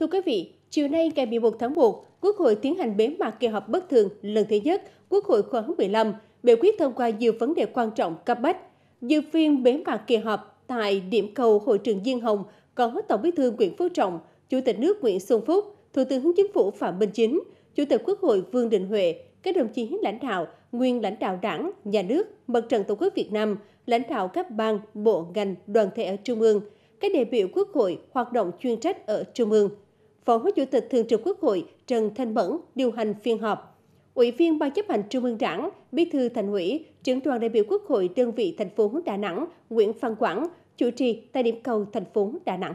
Thưa quý vị, chiều nay ngày 11 tháng 1, Quốc hội tiến hành bế mạc kỳ họp bất thường lần thứ nhất Quốc hội khóa 15, biểu quyết thông qua nhiều vấn đề quan trọng cấp bách. Dự phiên bế mạc kỳ họp tại điểm cầu hội trường Diên Hồng có Tổng Bí thư Nguyễn Phú Trọng, Chủ tịch nước Nguyễn Xuân Phúc, Thủ tướng Chính phủ Phạm Minh Chính, Chủ tịch Quốc hội Vương Đình Huệ, các đồng chí lãnh đạo, nguyên lãnh đạo Đảng, Nhà nước, Mặt trận Tổ quốc Việt Nam, lãnh đạo các ban, bộ, ngành, đoàn thể ở Trung ương, các đại biểu Quốc hội hoạt động chuyên trách ở Trung ương. Phó Chủ tịch Thường trực Quốc hội Trần Thanh Mẫn điều hành phiên họp. Ủy viên Ban chấp hành Trung ương Đảng, Bí thư Thành ủy, trưởng đoàn đại biểu Quốc hội đơn vị thành phố Đà Nẵng Nguyễn Phan Quảng chủ trì tại điểm cầu thành phố Đà Nẵng.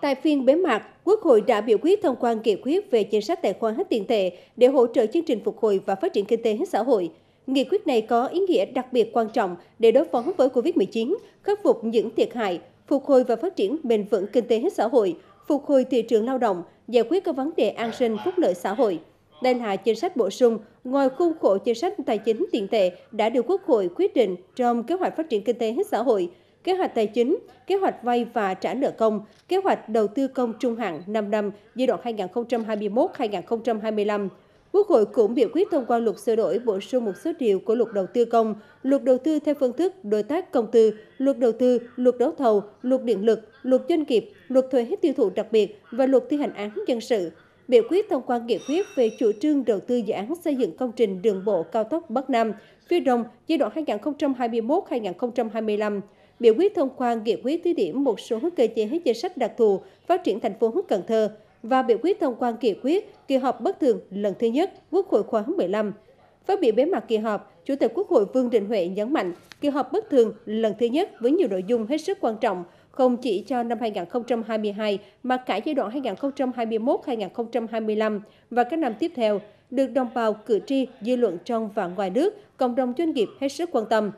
Tại phiên bế mạc, Quốc hội đã biểu quyết thông qua nghị quyết về chính sách tài khoản hết tiền tệ để hỗ trợ chương trình phục hồi và phát triển kinh tế xã hội. Nghị quyết này có ý nghĩa đặc biệt quan trọng để đối phó với COVID-19, khắc phục những thiệt hại, phục hồi và phát triển bền vững kinh tế xã hội, phục hồi thị trường lao động, giải quyết các vấn đề an sinh phúc lợi xã hội. Đây là chính sách bổ sung ngoài khuôn khổ chính sách tài chính tiền tệ đã được Quốc hội quyết định trong kế hoạch phát triển kinh tế xã hội, kế hoạch tài chính, kế hoạch vay và trả nợ công, kế hoạch đầu tư công trung hạn 5 năm giai đoạn 2021-2025 Quốc hội cũng biểu quyết thông qua luật sửa đổi bổ sung một số điều của luật đầu tư công, luật đầu tư theo phương thức đối tác công tư, luật đầu tư, luật đấu thầu, luật điện lực, luật doanh nghiệp, luật thuế tiêu thụ đặc biệt và luật thi hành án dân sự. Biểu quyết thông qua nghị quyết về chủ trương đầu tư dự án xây dựng công trình đường bộ cao tốc Bắc Nam, phía Đông giai đoạn 2021-2025 biểu quyết thông qua nghị quyết thí điểm một số cơ chế chính sách đặc thù phát triển thành phố Cần Thơ và biểu quyết thông qua nghị quyết kỳ họp bất thường lần thứ nhất Quốc hội khóa 15. Phát biểu bế mạc kỳ họp, Chủ tịch Quốc hội Vương Đình Huệ nhấn mạnh, kỳ họp bất thường lần thứ nhất với nhiều nội dung hết sức quan trọng, không chỉ cho năm 2022 mà cả giai đoạn 2021-2025 và các năm tiếp theo, được đồng bào cử tri, dư luận trong và ngoài nước, cộng đồng doanh nghiệp hết sức quan tâm.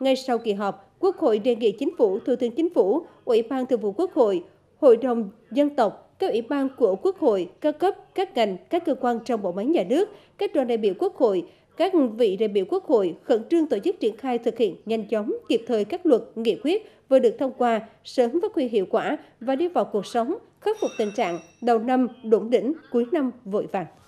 Ngay sau kỳ họp, Quốc hội đề nghị Chính phủ, Thủ tướng Chính phủ, Ủy ban Thường vụ Quốc hội hội đồng dân tộc, các ủy ban của Quốc hội, các cấp, các ngành, các cơ quan trong bộ máy nhà nước, các đoàn đại biểu Quốc hội, các vị đại biểu Quốc hội khẩn trương tổ chức triển khai thực hiện nhanh chóng, kịp thời các luật, nghị quyết vừa được thông qua, sớm phát huy hiệu quả và đi vào cuộc sống, khắc phục tình trạng đầu năm đủng đỉnh, cuối năm vội vàng.